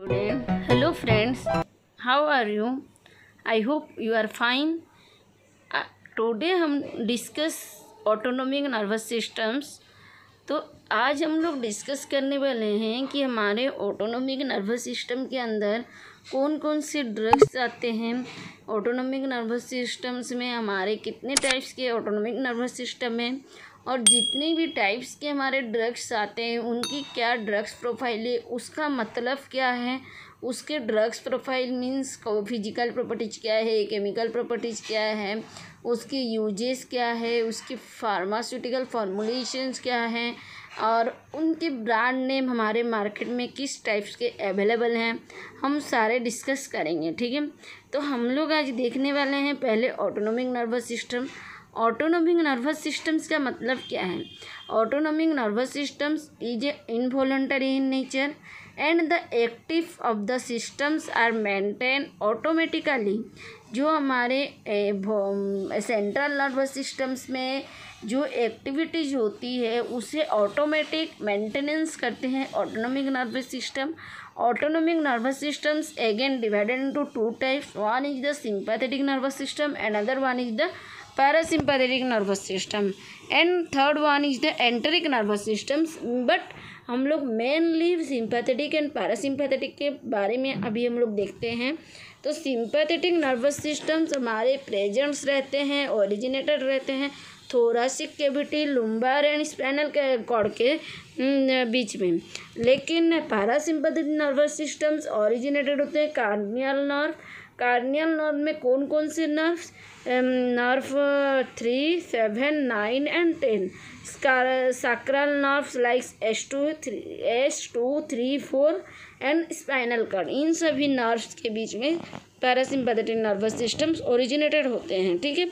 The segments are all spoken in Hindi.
Today hello friends how are you I hope you are fine today हम डिस्कस ऑटोनोमिक नर्वस सिस्टम्स तो आज हम लोग डिस्कस करने वाले हैं कि हमारे ऑटोनोमिक नर्वस सिस्टम के अंदर कौन कौन से ड्रग्स आते हैं ऑटोनोमिक नर्वस सिस्टम्स में हमारे कितने टाइप्स के ऑटोनोमिक नर्वस सिस्टम हैं और जितने भी टाइप्स के हमारे ड्रग्स आते हैं उनकी क्या ड्रग्स प्रोफाइल है उसका मतलब क्या है उसके drugs profile means physical properties क्या है केमिकल प्रॉपर्टीज क्या है उसकी यूजेस क्या है उसकी फार्मास्यूटिकल फॉर्मुलेशंस क्या हैं और उनके ब्रांड नेम हमारे मार्केट में किस टाइप्स के अवेलेबल हैं हम सारे डिस्कस करेंगे ठीक है तो हम लोग आज देखने वाले हैं पहले autonomic nervous system autonomic nervous systems का मतलब क्या है autonomic nervous systems is a involuntary in nature and the active of the systems are maintain automatically जो हमारे सेंट्रल नर्वस सिस्टम्स में जो एक्टिविटीज होती है उसे ऑटोमेटिक मेंटेनेंस करते हैं autonomic nervous system autonomic nervous systems again divided into two types one is the sympathetic nervous system and other one is the parasympathetic nervous system and third one is the enteric nervous system but हम लोग मेनली सिंपैथेटिक एंड पैरासिम्पैथेटिक के बारे में अभी हम लोग देखते हैं तो सिंपैथेटिक नर्वस सिस्टम्स हमारे प्रेजेंट्स रहते हैं ओरिजिनेटेड रहते हैं thoracic cavity lumbar and spinal के कॉर्ड के बीच में लेकिन पैरासिम्पैथेटिक नर्वस सिस्टम्स ओरिजिनेटेड होते हैं कार्नियल नर्व कार्नियल नर्व में कौन कौन से nerves nerve three seven nine and ten sacral nerves likes S two three S two three four and spinal cord इन सभी नर्व्स के बीच में पैरासिम्पैथेटिक नर्वस सिस्टम्स ओरिजिनेटेड होते हैं ठीक है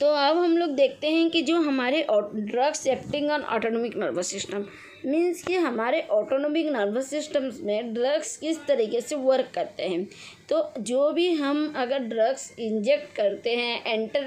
तो अब हम लोग देखते हैं कि जो हमारे drugs acting on autonomic nervous system means कि हमारे ऑटोनोमिक नर्वस सिस्टम्स में ड्रग्स किस तरीके से वर्क करते हैं तो जो भी हम अगर ड्रग्स इंजेक्ट करते हैं एंटर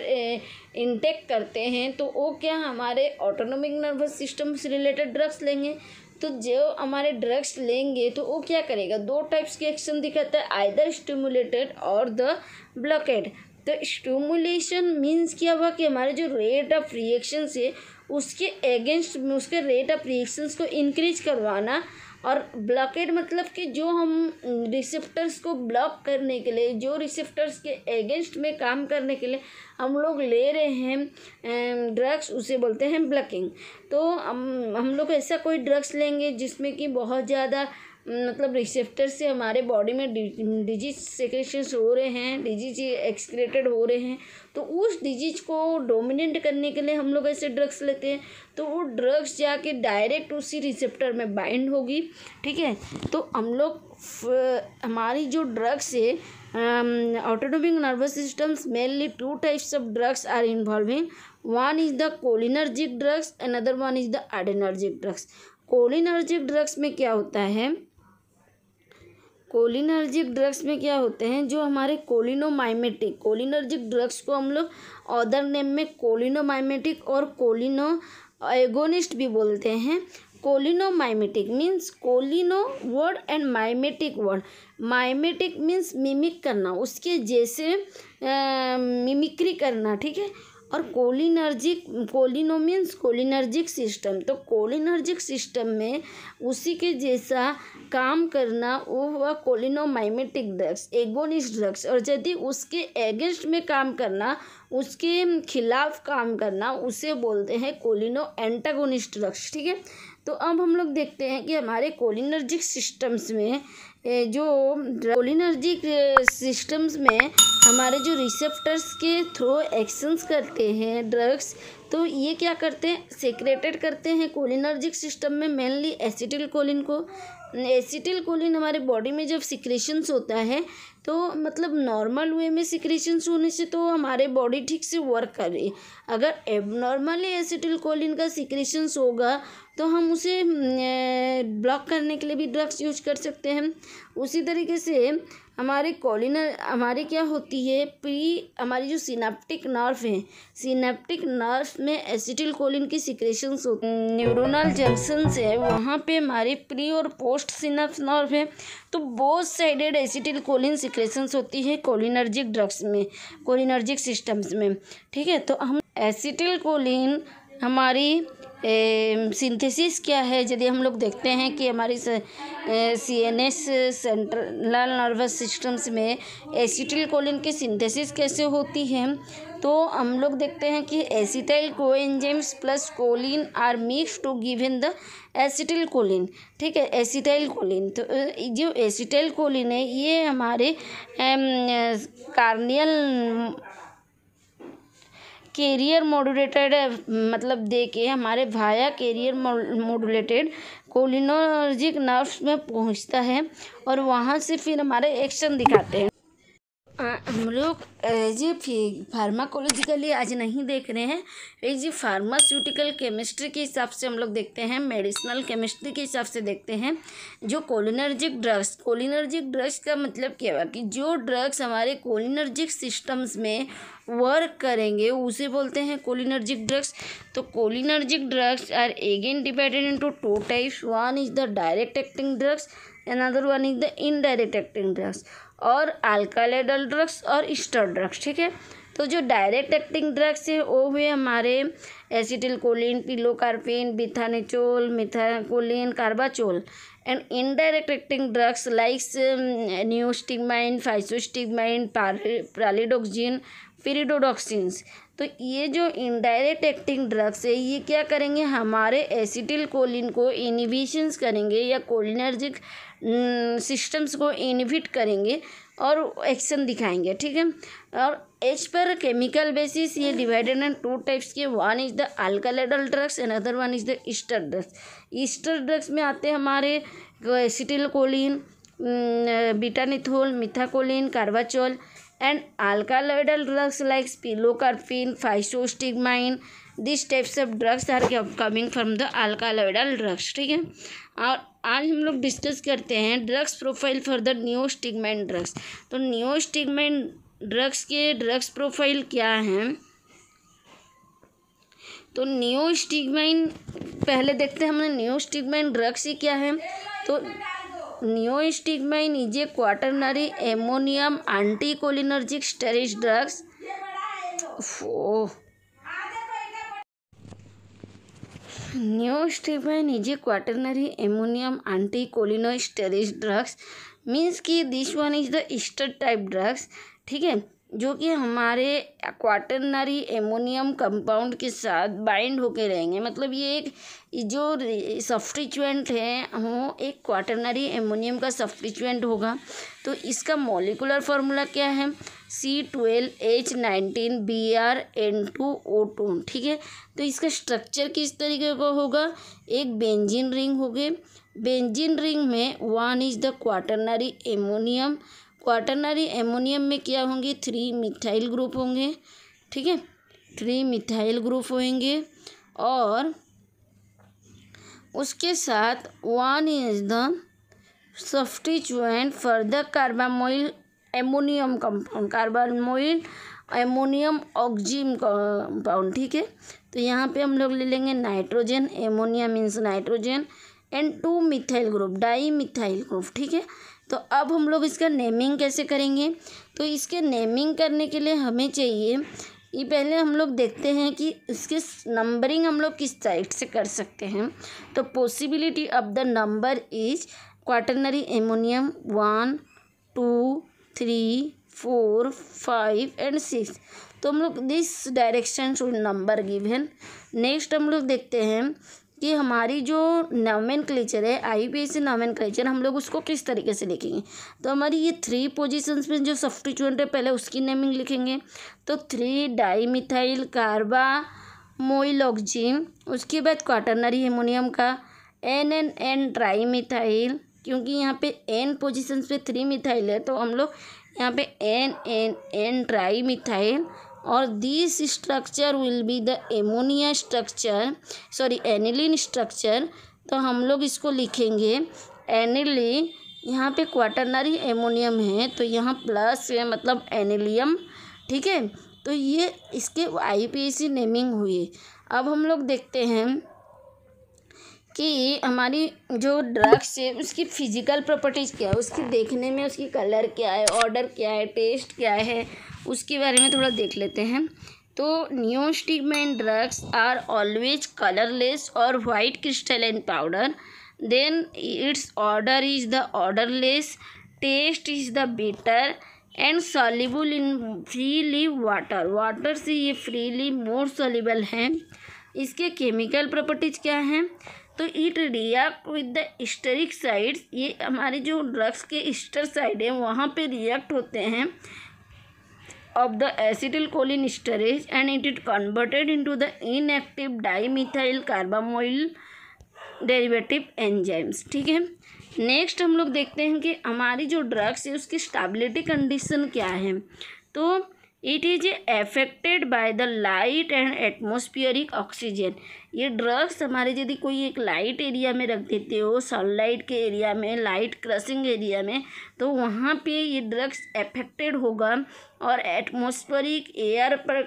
इंटेक करते हैं तो वो क्या हमारे ऑटोनोमिक नर्वस सिस्टम से रिलेटेड ड्रग्स लेंगे तो जो हमारे ड्रग्स लेंगे तो वो क्या करेगा दो टाइप्स के एक्शन दिखाता है आइदर स्टूमुलेटेड और द ब्लॉकेड तो स्टूमुलेशन मीन्स क्या हुआ कि हमारे जो रेट ऑफ रिएक्शन है उसके एगेंस्ट में उसके रेट ऑफ रिएक्शंस को इंक्रीज करवाना और ब्लॉकेड मतलब कि जो हम रिसिप्टर्स को ब्लॉक करने के लिए जो रिसिप्टर्स के एगेंस्ट में काम करने के लिए हम लोग ले रहे हैं ड्रग्स उसे बोलते हैं ब्लॉकिंग तो हम हम लोग ऐसा कोई ड्रग्स लेंगे जिसमें कि बहुत ज़्यादा मतलब रिसेप्टर से हमारे बॉडी में डिजीज सेक्रेशंस हो रहे हैं डिजीज एक्सक्रेटेड हो रहे हैं तो उस डिजीज को डोमिनेट करने के लिए हम लोग ऐसे ड्रग्स लेते हैं तो वो ड्रग्स जाके डायरेक्ट उसी रिसेप्टर में बाइंड होगी ठीक है तो हम लोग हमारी जो ड्रग्स है autonomic nervous systems mainly two types of drugs are involving one is the cholinergic drugs and other one is the adrenergic drugs cholinergic drugs में क्या होता है कोलिनर्जिक ड्रग्स में क्या होते हैं जो हमारे कोलिनोमाइमेटिक कोलिनर्जिक ड्रग्स को हम लोग अदर नेम में कोलिनोमाइमेटिक और कोलिनो एगोनिस्ट भी बोलते हैं cholinomimetic means cholino word and mimetic word mimetic means mimic करना उसके जैसे मिमिक्री करना ठीक है और कोलिनर्जिक कोलिनोमियंस कोलिनर्जिक सिस्टम तो कोलिनर्जिक सिस्टम में उसी के जैसा काम करना वो हुआ कोलिनोमाइमेटिक ड्रग्स एगोनिस्ट ड्रग्स और यदि उसके एगेंस्ट में काम करना उसके खिलाफ काम करना उसे बोलते हैं कोलिनो एंटागोनिस्ट ड्रग्स ठीक है तो अब हम लोग देखते हैं कि हमारे कोलिनर्जिक सिस्टम्स में जो कोलिनर्जिक सिस्टम्स में हमारे जो रिसेप्टर्स के थ्रू एक्शंस करते हैं ड्रग्स तो ये क्या करते हैं सेक्रेटेड करते हैं कोलिनर्जिक सिस्टम में मेनली एसिटिल कोलिन को एसिटिल कोलिन हमारे बॉडी में जब सिक्रेशंस होता है तो मतलब नॉर्मल वे में सिक्रेशंस होने से तो हमारे बॉडी ठीक से वर्क कर रही अगर एबनॉर्मली एसिटिल कोलिन का सिक्रेशंस होगा तो हम उसे ब्लॉक करने के लिए भी ड्रग्स यूज कर सकते हैं उसी तरीके से हमारे कॉलिनर हमारे क्या होती है प्री हमारी जो सिनेप्टिक नर्व है सिनेप्टिक नर्व में एसिटिल कोलिन की सिक्रेशंस होती न्यूरोनल जंक्शन है वहाँ पे हमारे प्री और पोस्ट सिनेप्स नर्व है तो both sided acetylcholine secretions होती है कोलिनर्जिक ड्रग्स में कोलिनर्जिक सिस्टम्स में ठीक है तो हम एसिटिल कोलिन हमारी सिंथेसिस क्या है यदि हम लोग देखते हैं कि हमारी C N S central nervous systems में एसिटिल कोलिन की सिंथेसिस कैसे होती है तो हम लोग देखते हैं कि acetyl coenzymes plus choline are mix to give in the acetylcholine ठीक है एसिटाइल कोलिन तो जो एसिटाइल कोलिन है ये हमारे कार्नियल कैरियर मॉड्यूलेटेड मतलब देके हमारे भाया कैरियर मॉड्यूलेटेड कोलिनोलॉजिक नर्व्स में पहुंचता है और वहाँ से फिर हमारे एक्शन दिखाते हैं हम लोग ये फार्माकोलॉजिकली आज नहीं देख रहे हैं ये फार्मास्यूटिकल केमिस्ट्री के हिसाब से हम लोग देखते हैं मेडिसिनल केमिस्ट्री के हिसाब से देखते हैं जो कोलिनर्जिक ड्रग्स कोलिनर्जिक ड्रग्स का मतलब क्या हुआ कि जो ड्रग्स हमारे कोलिनर्जिक सिस्टम्स में वर्क करेंगे उसे बोलते हैं कोलिनर्जिक ड्रग्स तो cholinergic drugs are again divided into two types one is the direct acting drugs another one is the indirect acting drugs और अल्कालेडल ड्रग्स और इस्टर ड्रग्स ठीक है तो जो डायरेक्ट एक्टिंग ड्रग्स हैं वो हुए हमारे acetylcholine pilocarpine bethanechol methacholine carbachol and indirect acting drugs likes neostigmine physostigmine pralidoxime फेरिडोडॉक्सिन्स तो ये जो इनडायरेक्ट एक्टिंग ड्रग्स है ये क्या करेंगे हमारे एसिटिल कोलिन को इनिबिशंस करेंगे या कोलिनर्जिक सिस्टम्स हम्म, को इनिबिट करेंगे और एक्शन दिखाएंगे ठीक है और एज पर केमिकल बेसिस ये डिवाइडेड इन टू टाइप्स के one is the alkaloidal drugs and other one is the ester drugs ester drugs में आते हैं हमारे acetylcholine bethanechol methacholine carbachol and alkaloidal drugs like pilocarpine, physostigmine this types of drugs are coming from the alkaloidal drugs ठीक है और आज हम लोग डिस्कस करते हैं drugs profile for the new neostigmine drugs तो न्यू न्योस्टिगमेंट ड्रग्स के ड्रग्स प्रोफाइल क्या हैं तो न्यू स्टिगमाइन पहले देखते हैं हमने न्योस्टिगमेंट ड्रग्स ही क्या है तो neostigmine is a quaternary ammonium anticholinesterase drugs neostigmine is a quaternary ammonium anticholinesterase drugs means कि this one is the ester type drugs ठीक है जो कि हमारे क्वाटरनरी एमोनियम कंपाउंड के साथ बाइंड होकर रहेंगे मतलब ये एक जो सफ्टिचुएंट है वो एक क्वाटरनरी एमोनियम का सफ्टिचुएंट होगा तो इसका मॉलिकुलर फार्मूला क्या है C twelve H nineteen B R N two O two ठीक है तो इसका स्ट्रक्चर किस तरीके का होगा एक बेंजिन रिंग होगी बेंजिन रिंग में one is the quaternary ammonium quaternary ammonium में क्या होंगे थ्री मिथाइल ग्रुप होंगे ठीक है थ्री मिथाइल ग्रुप होंगे और उसके साथ one is the substituent for the carbamoyl ammonium compound carbamoyl ammonium oxime compound ठीक है तो यहाँ पे हम लोग ले लेंगे nitrogen ammonia means nitrogen and two methyl group dimethyl group ठीक है तो अब हम लोग इसका नेमिंग कैसे करेंगे तो इसके नेमिंग करने के लिए हमें चाहिए ये पहले हम लोग देखते हैं कि इसके नंबरिंग हम लोग किस साइड से कर सकते हैं तो possibility of the number is quaternary ammonium one two three four five and six तो हम लोग this direction should number given next हम लोग देखते हैं कि हमारी जो नोमेन क्लेचर है I P S nomenclature हम लोग उसको किस तरीके से लिखेंगे तो हमारी ये थ्री पोजिशंस में जो सफ्टिचुएंट है पहले उसकी नेमिंग लिखेंगे तो three dimethyl carbamoyloxime उसके बाद क्वाटरनरी हेमोनियम का N N N trimethyl क्योंकि यहाँ पे एन पोजिशंस पे थ्री मिथाइल है तो हम लोग यहाँ पे N N N trimethyl और this structure will be the ammonia structure sorry aniline structure तो हम लोग इसको लिखेंगे एनिलिन यहाँ पे क्वाटरनरी एमोनियम है तो यहाँ प्लस है मतलब एनिलियम ठीक है तो ये इसके आईपीएसी नेमिंग हुई अब हम लोग देखते हैं कि हमारी जो ड्रग्स है उसकी फिजिकल प्रॉपर्टीज़ क्या है उसकी देखने में उसकी कलर क्या है ऑर्डर क्या है टेस्ट क्या है उसके बारे में थोड़ा देख लेते हैं तो neo drugs are always colourless और white crystalline powder then its order is the orderless taste is the better and soluble in freely water water से ये फ्रीली मोर सॉलिबल हैं इसके केमिकल प्रॉपर्टीज क्या हैं तो it react with the steric sides ये हमारे जो ड्रग्स के स्टर साइड हैं वहाँ पे रिएक्ट होते हैं of the acetylcholine esterase and it is converted into the inactive dimethyl carbamoyl derivative enzymes ठीक है नेक्स्ट हम लोग देखते हैं कि हमारी जो ड्रग्स है उसकी स्टेबिलिटी कंडीशन क्या है तो it is affected by the light and atmospheric oxygen ये ड्रग्स हमारे यदि कोई एक लाइट एरिया में रख देते हो सनलाइट के एरिया में लाइट क्रसिंग एरिया में तो वहाँ पे ये ड्रग्स एफेक्टेड होगा और एटमोस्फेरिक एयर पर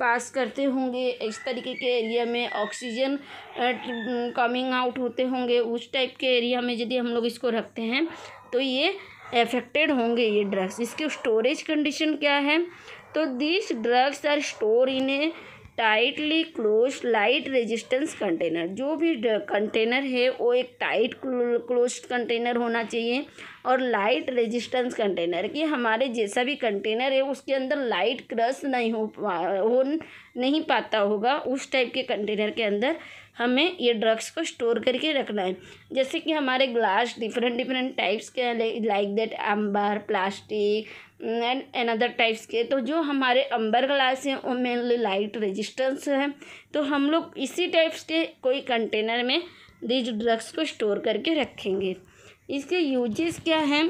पास करते होंगे इस तरीके के एरिया में ऑक्सीजन कमिंग आउट होते होंगे उस टाइप के एरिया में यदि हम लोग इसको रखते हैं तो ये एफेक्टेड होंगे ये ड्रग्स इसके स्टोरेज कंडीशन क्या है तो this drugs are store in a tightly close light resistance container जो भी कंटेनर है वो एक टाइट क्लोज कंटेनर होना चाहिए और लाइट रेजिस्टेंस कंटेनर कि हमारे जैसा भी कंटेनर है उसके अंदर लाइट क्रस नहीं हो पा हो नहीं पाता होगा उस टाइप के कंटेनर के अंदर हमें ये ड्रग्स को स्टोर करके रखना है जैसे कि हमारे ग्लास डिफरेंट डिफरेंट टाइप्स के like that amber plastic and an other types के तो जो हमारे अंबर ग्लास हैं वो मेनली लाइट रेजिस्टेंस है तो हम लोग इसी टाइप्स के कोई कंटेनर में दीज ड्रग्स को स्टोर करके रखेंगे इसके यूजेस क्या हैं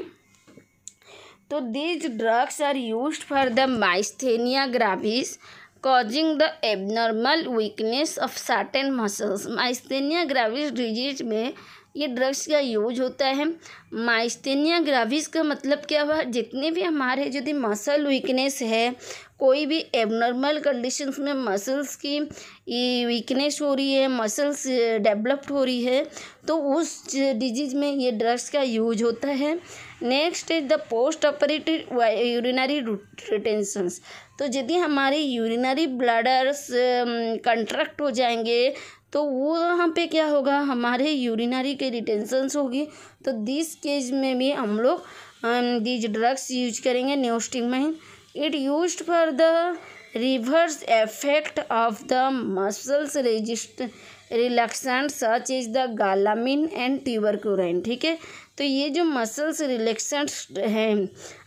तो these drugs are use for the myasthenia gravis causing the abnormal weakness of certain muscles. Myasthenia gravis disease में ये ड्रग्स का यूज होता है माइस्थेनिया ग्राविस का मतलब क्या हुआ जितने भी हमारे यदि मसल वीकनेस है कोई भी एबनॉर्मल कंडीशंस में मसल्स की वीकनेस हो रही है मसल्स डेवलप्ड eh, हो रही है तो उस डिजीज़ eh, में ये ड्रग्स का यूज होता है next is the postoperative urinary retentions तो यदि हमारे यूरिनरी ब्लडर्स कंट्रैक्ट हो जाएंगे तो वो वहाँ पे क्या होगा हमारे यूरिनरी के रिटेंशंस होगी तो दिस केज में भी हम लोग दीज ड्रग्स यूज करेंगे neostigmine it use for the reverse effect of the muscles resist relaxant such is the gallamine and tuberculin ठीक है तो ये जो मसल्स रिलैक्सेंट्स हैं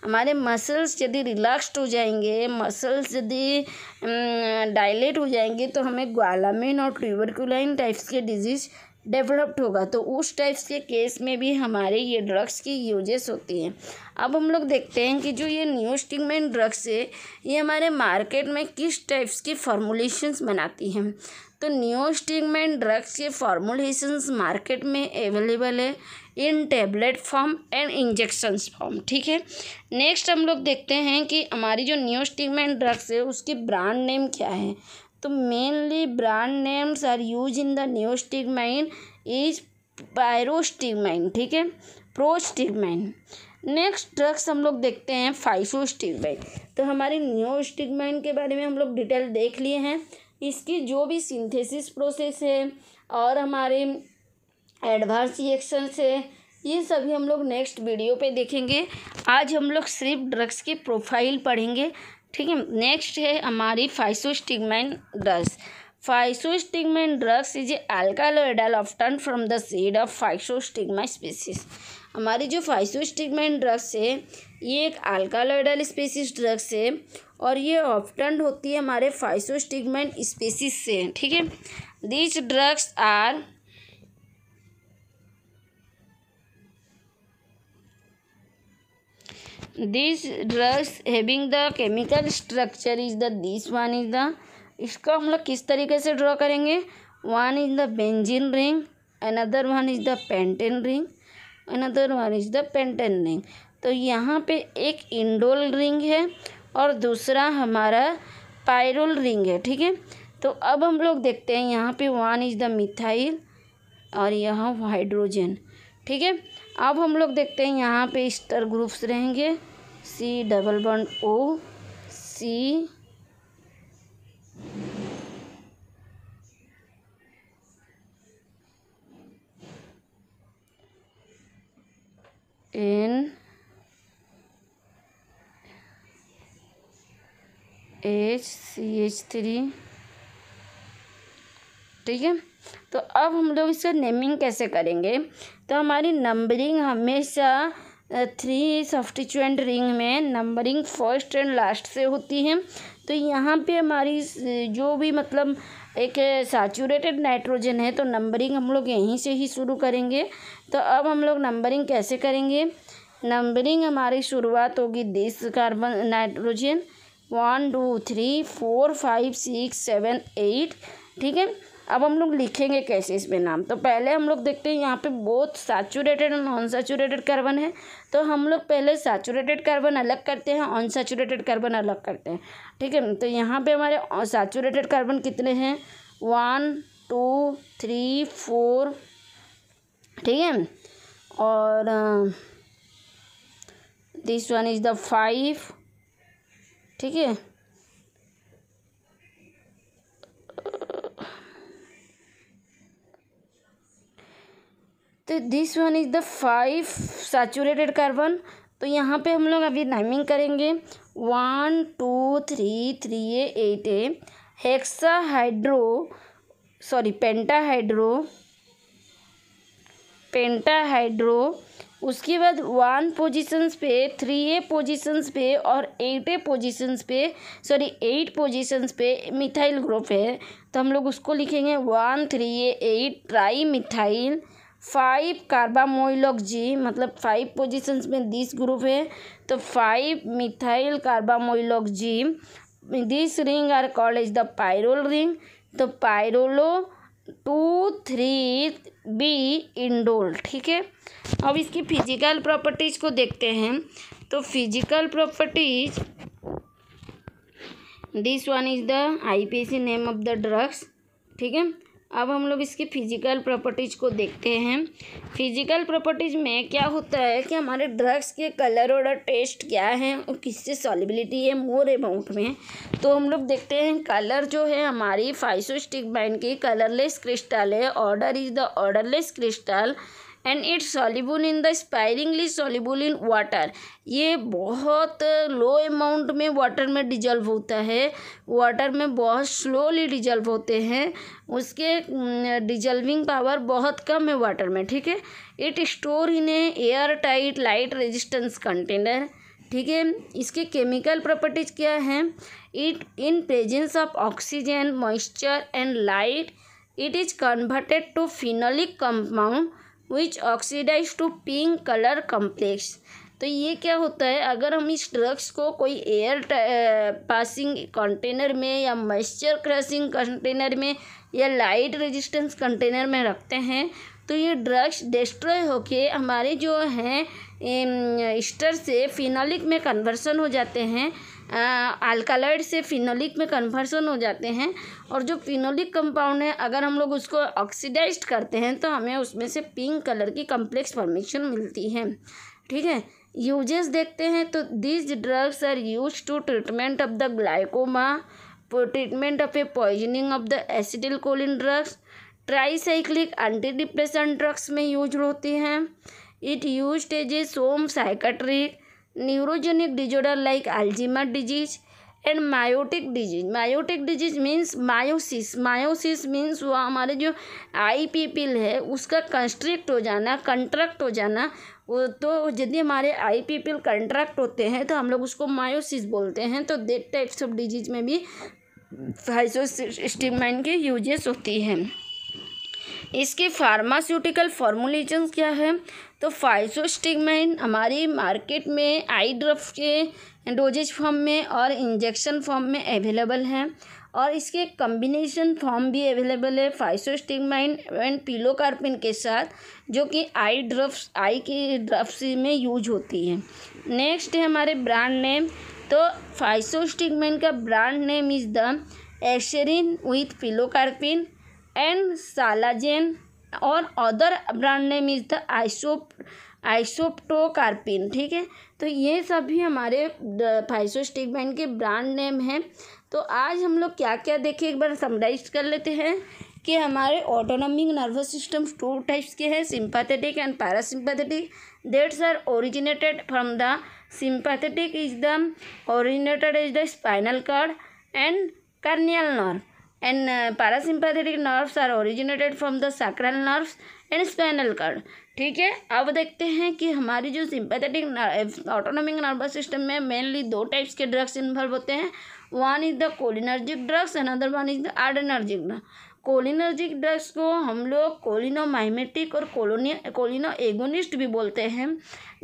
हमारे मसल्स यदि रिलैक्सड हो जाएंगे मसल्स यदि डायलेट हो जाएंगे तो हमें ग्वालामिन और ट्यूबरकुलाइन टाइप्स के डिजीज़ डेवलप्ड होगा तो उस टाइप्स के केस में भी हमारे ये ड्रग्स की यूजेस होती हैं अब हम लोग देखते हैं कि जो ये न्यू स्टिगमेंट ड्रग्स है ये हमारे मार्केट में किस टाइप्स की फार्मूलेशंस बनाती हैं तो न्योस्टिगमेंट ड्रग्स के फार्मुलेशंस मार्केट में अवेलेबल है in tablet form and injections form ठीक है नेक्स्ट हम लोग देखते हैं कि हमारी जो न्योस्टिगमेंट ड्रग्स है उसकी ब्रांड नेम क्या है तो mainly brand names are use in the neostigmine is pyridostigmine ठीक है प्रोस्टिगमाइन नेक्स्ट ड्रग्स हम लोग देखते हैं फाइसोस्टिगमाइन तो न्यू न्योस्टिगमाइन के बारे में हम लोग डिटेल देख लिए हैं इसकी जो भी सिंथेसिस प्रोसेस है और हमारे एडवांस रिएक्शंस है ये सभी हम लोग नेक्स्ट वीडियो पे देखेंगे आज हम लोग सिर्फ ड्रग्स की प्रोफाइल पढ़ेंगे ठीक है नेक्स्ट है हमारी physostigmine drugs physostigmine drugs is a alkaloidal often from the seed of physostigma species हमारी जो फाइसोस्टिगमेंट ड्रग्स है ये एक अल्कालॉइडल स्पेसिस ड्रग्स है और ये ऑप्टन होती है हमारे फाइसोस्टिगमेंट स्पेसिस से ठीक है these drugs are this drugs having the chemical structure is the this one is the इसको हम लोग किस तरीके से ड्रॉ करेंगे one is the benzene ring another one is the pentane ring another one is the pentane ring तो यहाँ पे एक इंडोल रिंग है और दूसरा हमारा पायरोल रिंग है ठीक है तो अब हम लोग देखते हैं यहाँ पे वन इज़ द मिथाइल और यह हाइड्रोजन ठीक है अब हम लोग देखते हैं यहाँ पे स्टर ग्रुप्स रहेंगे C double one O C in H C H three ठीक है तो अब हम लोग इसका नेमिंग कैसे करेंगे तो हमारी नंबरिंग हमेशा थ्री सफ्टिचुएंट रिंग में नंबरिंग फर्स्ट एंड लास्ट से होती है तो यहाँ पे हमारी जो भी मतलब एक सैचुरेटेड नाइट्रोजन है तो नंबरिंग हम लोग यहीं से ही शुरू करेंगे तो अब हम लोग नंबरिंग कैसे करेंगे नंबरिंग हमारी शुरुआत होगी this carbon nitrogen one two three four five six seven eight ठीक है अब हम लोग लिखेंगे कैसे इसमें नाम तो पहले हम लोग देखते हैं यहाँ पे बहुत सैचुरेटेड और नॉन सैचुरेटेड कार्बन है तो हम लोग पहले सैचुरेटेड कार्बन अलग करते हैं अनसैचुरेटेड कार्बन अलग करते हैं ठीक है तो यहाँ पे हमारे सैचुरेटेड कार्बन कितने हैं वन टू थ्री फोर ठीक है और this one is the five ठीक है तो this one is the five saturated carbon तो यहाँ पे हम लोग अभी नाइमिंग करेंगे one two three three a eight a hexahydro sorry pentahydro pentahydro उसके बाद वन पोजीशंस पे थ्री ए पोजीशंस पे और एट ए पोजीशंस पे सॉरी एट पोजीशंस पे मिथाइल ग्रुप है तो हम लोग उसको लिखेंगे one three a eight trimethyl five carbamoyloxy मतलब फाइव पोजीशंस में दिस ग्रुप है तो five methyl carbamoyloxy this ring are called is the pyrrole ring तो pyrrolo two three b indole ठीक है अब इसकी फिजिकल प्रॉपर्टीज को देखते हैं तो physical properties this one is the IPC name of the drugs ठीक है अब हम लोग इसकी फिजिकल प्रॉपर्टीज़ को देखते हैं फिजिकल प्रॉपर्टीज़ में क्या होता है कि हमारे ड्रग्स के कलर और टेस्ट क्या है और किससे सॉलिबिलिटी है मोर अमाउंट में तो हम लोग देखते हैं कलर जो है हमारी फाइसोस्टिक बैंड की कलरलेस क्रिस्टल है order is the orderless crystal and its soluble in the sparingly soluble in water ये बहुत लो अमाउंट में वाटर में डिजल्व होता है वाटर में बहुत स्लोली डिजल्व होते हैं उसके डिजल्विंग पावर बहुत कम है वाटर में ठीक है it store in a air tight light resistance container ठीक है इसके केमिकल प्रॉपर्टीज क्या हैं it in presence of oxygen moisture and light it is converted to phenolic compound which oxidise to pink colour complex तो ये क्या होता है अगर हम इस ड्रग्स को कोई एयर पासिंग कंटेनर में या मॉइस्चर क्रशिंग कंटेनर में या लाइट रेजिस्टेंस कंटेनर में रखते हैं तो ये ड्रग्स डिस्ट्रॉय होके हमारे जो हैं स्टर से फिनॉलिक में कन्वर्सन हो जाते हैं अल्कालाइड से फिनोलिक में कन्वर्सन हो जाते हैं और जो फिनोलिक कंपाउंड है अगर हम लोग उसको ऑक्सीडाइज करते हैं तो हमें उसमें से पिंक कलर की कम्प्लेक्स फॉर्मेशन मिलती है ठीक है यूजेस देखते हैं तो these drugs are use to treatment of the glaucoma treatment of a poisoning of the acetylcholine drugs tricyclic anti depression drugs में यूज होती हैं it use as a some psychiatric neurogenic disorder like Alzheimer disease and miotic disease miotic disease means miosis miosis means वो हमारे जो आई पी पिल है उसका कंस्ट्रिक्ट हो जाना कंट्रैक्ट हो जाना वो तो यदि हमारे आई पी पिल कंट्रैक्ट होते हैं तो हम लोग उसको मायोसिस बोलते हैं तो देट टाइप्स ऑफ डिजीज में भी हाइसोस्टिमाइन के यूजेस होती हैं इसके फार्मास्यूटिकल फॉर्मुलेशन क्या है तो फाइसोस्टिगमाइन हमारी मार्केट में आई ड्रफ के डोजेज फॉर्म में और इंजेक्शन फॉर्म में अवेलेबल है और इसके कम्बिनेशन फॉर्म भी अवेलेबल है फाइसोस्टिगमाइन एंड पीलोकार्पिन के साथ जो कि आई ड्रफ्स आई की ड्रफ्स में यूज होती है नेक्स्ट है हमारे ब्रांड नेम तो फाइसोस्टिगमाइन का brand name is the eserine with pilocarpine and Salagen और other brand name is the isop Isopto Carpine ठीक है तो ये सभी हमारे फाइसो बैंड के ब्रांड नेम हैं तो आज हम लोग क्या क्या देखें एक बार समराइज कर लेते हैं कि हमारे autonomic nervous system two types के हैं sympathetic and parasympathetic that's are originated from the sympathetic is the originated is the spinal cord and cranial nerve and uh, parasympathetic nerves are originated from the sacral nerves and spinal cord ठीक है अब देखते हैं कि हमारी जो सिंपैथेटिक ऑटोनोमिक नर्वस सिस्टम में मेनली दो टाइप्स के ड्रग्स इन्वॉल्व होते हैं one is the cholinergic drugs and other one is the adrenergic drugs cholinergic drugs को हम लोग कोलिनोमाइमेटिक और कोलोनिया कोलिनो एगोनिस्ट भी बोलते हैं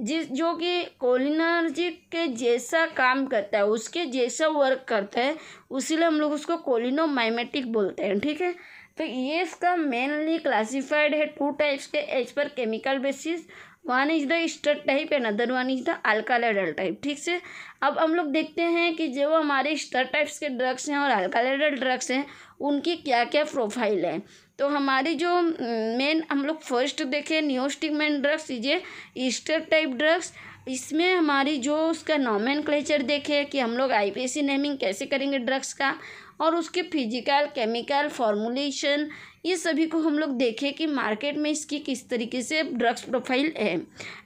जिस जो कि कोलिनर्जिक के जैसा काम करता है उसके जैसा वर्क करता है उसीलिए हम लोग उसको कोलिनोमाइमेटिक बोलते हैं ठीक है तो ये इसका मेनली क्लासिफाइड है टू टाइप्स के as per chemical basis one is the ester type and other one is the alkaloidal type ठीक से अब हम लोग देखते हैं कि जो हमारे स्टर टाइप्स के ड्रग्स हैं और अल्कालेडल ड्रग्स हैं उनकी क्या क्या प्रोफाइल है तो हमारी जो मेन हम लोग फर्स्ट देखें न्योस्टिकमेन ड्रग्स ये ईस्टर टाइप ड्रग्स इसमें हमारी जो उसका नॉमेन क्लेचर देखे कि हम लोग आईपीएसी नेमिंग कैसे करेंगे ड्रग्स का और उसके फिजिकल केमिकल फॉर्मुलेशन ये सभी को हम लोग देखें कि मार्केट में इसकी किस तरीके से ड्रग्स प्रोफाइल है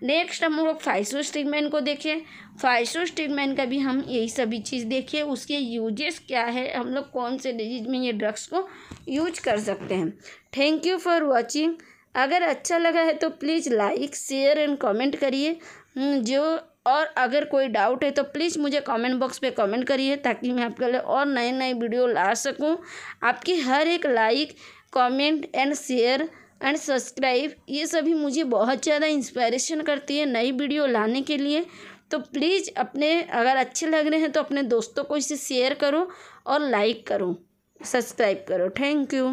नेक्स्ट हम लोग फाइसोस्टिगमैन को देखें फाइसोस्टिगमैन का भी हम यही सभी चीज़ देखें उसके यूजेस क्या है हम लोग कौन से डिजीज में ये ड्रग्स को यूज कर सकते हैं थैंक यू फॉर वॉचिंग अगर अच्छा लगा है तो please like share and comment करिए जो और अगर कोई डाउट है तो प्लीज़ मुझे कमेंट बॉक्स पे कमेंट करिए ताकि मैं आपके लिए और नए नए वीडियो ला सकूं आपकी हर एक like comment and share and subscribe ये सभी मुझे बहुत ज़्यादा इंस्पायरेशन करती है नई वीडियो लाने के लिए तो प्लीज़ अपने अगर अच्छे लग रहे हैं तो अपने दोस्तों को इसे शेयर करो और लाइक करो सब्सक्राइब करो थैंक यू